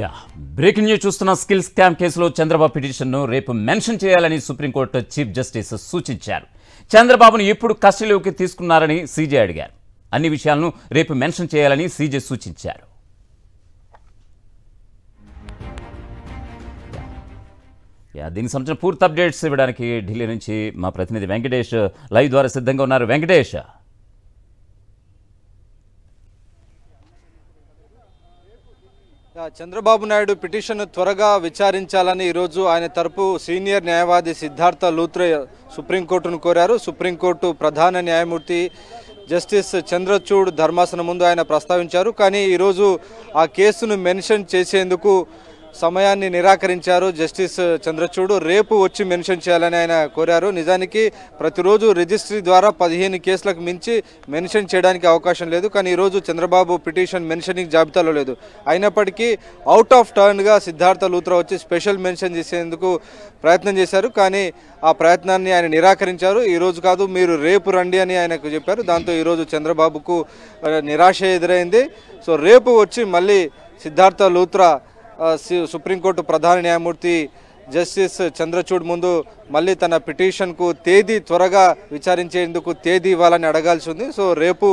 yeah breaking news చూస్తున్న skill scam కేసులో చంద్రబాబు పిటిషన్ను రేపు మెన్షన్ చేయాలని సుప్రీంకోర్టు చీఫ్ జస్టిస్ సూచించారు చంద్రబాబును ఎప్పుడు కస్టడీలోకి తీసుకున్నారని సీజే అడిగారు అన్ని విషయాలను రేపు మెన్షన్ చేయాలని సీజే సూచించారు దీనికి సంబంధించిన పూర్తి అప్డేట్స్ ఇవ్వడానికి ఢిల్లీ నుంచి మా ప్రతినిధి వెంకటేష్ లైవ్ ద్వారా సిద్ధంగా ఉన్నారు వెంకటేష్ చంద్రబాబు నాయుడు పిటిషన్ త్వరగా విచారించాలని ఈరోజు ఆయన తరపు సీనియర్ న్యాయవాది సిద్ధార్థ లూత్రే సుప్రీంకోర్టును కోరారు సుప్రీంకోర్టు ప్రధాన న్యాయమూర్తి జస్టిస్ చంద్రచూడ్ ధర్మాసనం ముందు ఆయన ప్రస్తావించారు కానీ ఈరోజు ఆ కేసును మెన్షన్ చేసేందుకు సమయాన్ని నిరాకరించారు జస్టిస్ చంద్రచూడు రేపు వచ్చి మెన్షన్ చేయాలని ఆయన కోరారు నిజానికి ప్రతిరోజు రిజిస్ట్రీ ద్వారా పదిహేను కేసులకు మించి మెన్షన్ చేయడానికి అవకాశం లేదు కానీ ఈరోజు చంద్రబాబు పిటిషన్ మెన్షనింగ్ జాబితాలో లేదు అయినప్పటికీ అవుట్ ఆఫ్ టర్న్గా సిద్ధార్థ లూత్రా వచ్చి స్పెషల్ మెన్షన్ చేసేందుకు ప్రయత్నం చేశారు కానీ ఆ ప్రయత్నాన్ని ఆయన నిరాకరించారు ఈరోజు కాదు మీరు రేపు రండి అని ఆయనకు చెప్పారు దాంతో ఈరోజు చంద్రబాబుకు నిరాశ ఎదురైంది సో రేపు వచ్చి మళ్ళీ సిద్ధార్థ లూత్రా సుప్రీంకోర్టు ప్రధాన న్యాయమూర్తి జస్టిస్ చంద్రచూడ్ ముందు మళ్ళీ తన పిటిషన్కు తేదీ త్వరగా విచారించేందుకు తేదీ ఇవ్వాలని అడగాల్సి ఉంది సో రేపు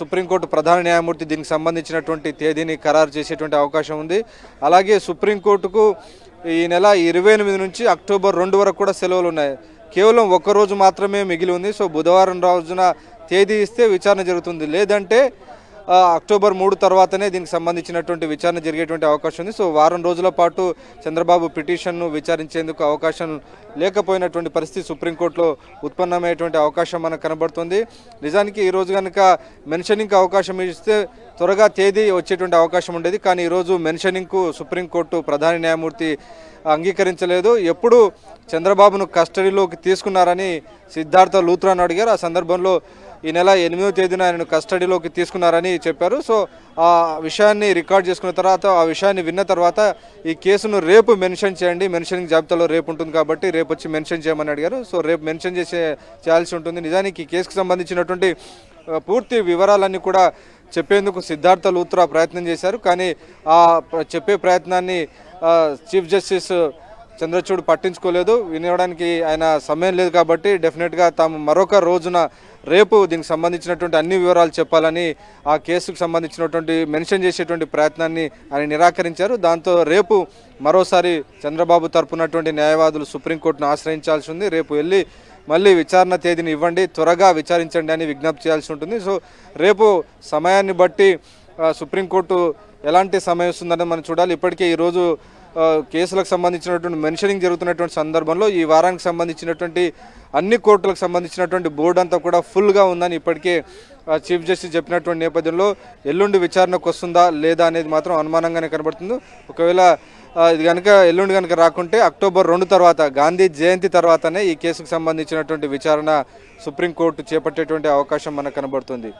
సుప్రీంకోర్టు ప్రధాన న్యాయమూర్తి దీనికి సంబంధించినటువంటి తేదీని ఖరారు చేసేటువంటి అవకాశం ఉంది అలాగే సుప్రీంకోర్టుకు ఈ నెల ఇరవై ఎనిమిది నుంచి అక్టోబర్ రెండు వరకు కూడా సెలవులు ఉన్నాయి కేవలం ఒక్కరోజు మాత్రమే మిగిలి ఉంది సో బుధవారం రోజున తేదీ ఇస్తే విచారణ జరుగుతుంది లేదంటే అక్టోబర్ మూడు తర్వాతనే దీనికి సంబంధించినటువంటి విచారణ జరిగేటువంటి అవకాశం ఉంది సో వారం రోజుల పాటు చంద్రబాబు పిటిషన్ను విచారించేందుకు అవకాశం లేకపోయినటువంటి పరిస్థితి సుప్రీంకోర్టులో ఉత్పన్నమయ్యేటువంటి అవకాశం మనకు కనబడుతుంది నిజానికి ఈరోజు కనుక మెన్షనింగ్కి అవకాశం ఇస్తే త్వరగా తేదీ వచ్చేటువంటి అవకాశం ఉండేది కానీ ఈరోజు మెన్షనింగ్కు సుప్రీంకోర్టు ప్రధాన న్యాయమూర్తి అంగీకరించలేదు ఎప్పుడు చంద్రబాబును కస్టడీలోకి తీసుకున్నారని సిద్ధార్థ లూత్రాన్ అడిగారు ఆ సందర్భంలో ఈ నెల ఎనిమిదో తేదీన ఆయనను కస్టడీలోకి తీసుకున్నారని చెప్పారు సో ఆ విషయాన్ని రికార్డ్ చేసుకున్న తర్వాత ఆ విషయాన్ని విన్న తర్వాత ఈ కేసును రేపు మెన్షన్ చేయండి మెన్షనింగ్ జాబితాలో రేపు ఉంటుంది కాబట్టి రేపు వచ్చి మెన్షన్ చేయమని అడిగారు సో రేపు మెన్షన్ చేసే చేయాల్సి ఉంటుంది నిజానికి ఈ కేసుకు సంబంధించినటువంటి పూర్తి వివరాలన్నీ కూడా చెప్పేందుకు సిద్ధార్థ లూత్రా ప్రయత్నం చేశారు కానీ ఆ చెప్పే ప్రయత్నాన్ని చీఫ్ జస్టిస్ చంద్రచూడ్ పట్టించుకోలేదు వినివ్వడానికి ఆయన సమయం లేదు కాబట్టి డెఫినెట్గా తాము మరొక రోజున రేపు దీనికి సంబంధించినటువంటి అన్ని వివరాలు చెప్పాలని ఆ కేసుకు సంబంధించినటువంటి మెన్షన్ చేసేటువంటి ప్రయత్నాన్ని ఆయన నిరాకరించారు దాంతో రేపు మరోసారి చంద్రబాబు తరపునటువంటి న్యాయవాదులు సుప్రీంకోర్టును ఆశ్రయించాల్సి ఉంది రేపు వెళ్ళి మళ్ళీ విచారణ తేదీని ఇవ్వండి త్వరగా విచారించండి అని విజ్ఞప్తి చేయాల్సి ఉంటుంది సో రేపు సమయాన్ని బట్టి సుప్రీంకోర్టు ఎలాంటి సమయం వస్తుందని మనం చూడాలి ఇప్పటికే ఈరోజు కేసులకు సంబంధించినటువంటి మెన్షనింగ్ జరుగుతున్నటువంటి సందర్భంలో ఈ వారానికి సంబంధించినటువంటి అన్ని కోర్టులకు సంబంధించినటువంటి బోర్డు అంతా కూడా ఫుల్గా ఉందని ఇప్పటికే చీఫ్ జస్టిస్ చెప్పినటువంటి నేపథ్యంలో ఎల్లుండి విచారణకు వస్తుందా లేదా అనేది మాత్రం అనుమానంగానే కనబడుతుంది ఒకవేళ ఇది కనుక ఎల్లుండి కనుక రాకుంటే అక్టోబర్ రెండు తర్వాత గాంధీ జయంతి తర్వాతనే ఈ కేసుకు సంబంధించినటువంటి విచారణ సుప్రీంకోర్టు చేపట్టేటువంటి అవకాశం మనకు కనబడుతుంది